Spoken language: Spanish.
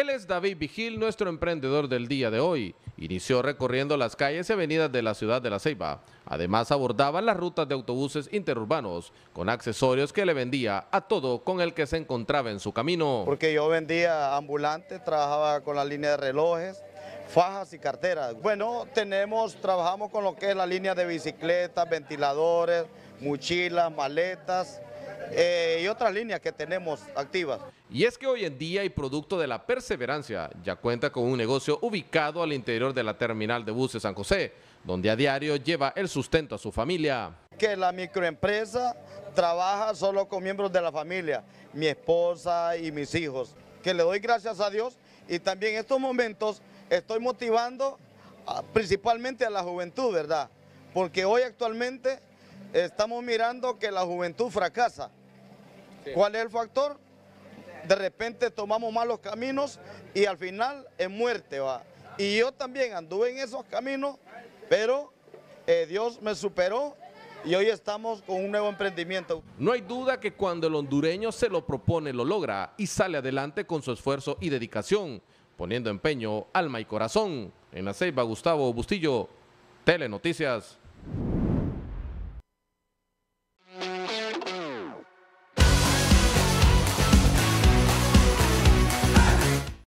Él es David Vigil, nuestro emprendedor del día de hoy. Inició recorriendo las calles y avenidas de la ciudad de La Ceiba. Además abordaba las rutas de autobuses interurbanos con accesorios que le vendía a todo con el que se encontraba en su camino. Porque yo vendía ambulantes, trabajaba con la línea de relojes, fajas y carteras. Bueno, tenemos, trabajamos con lo que es la línea de bicicletas, ventiladores, mochilas, maletas, eh, y otras líneas que tenemos activas. Y es que hoy en día y producto de la perseverancia ya cuenta con un negocio ubicado al interior de la terminal de buses San José, donde a diario lleva el sustento a su familia. Que la microempresa trabaja solo con miembros de la familia, mi esposa y mis hijos, que le doy gracias a Dios y también en estos momentos estoy motivando principalmente a la juventud, ¿verdad? Porque hoy actualmente estamos mirando que la juventud fracasa ¿Cuál es el factor? De repente tomamos malos caminos y al final es muerte, va. Y yo también anduve en esos caminos, pero eh, Dios me superó y hoy estamos con un nuevo emprendimiento. No hay duda que cuando el hondureño se lo propone, lo logra y sale adelante con su esfuerzo y dedicación, poniendo empeño, alma y corazón. En la Ceiba, Gustavo Bustillo, Telenoticias.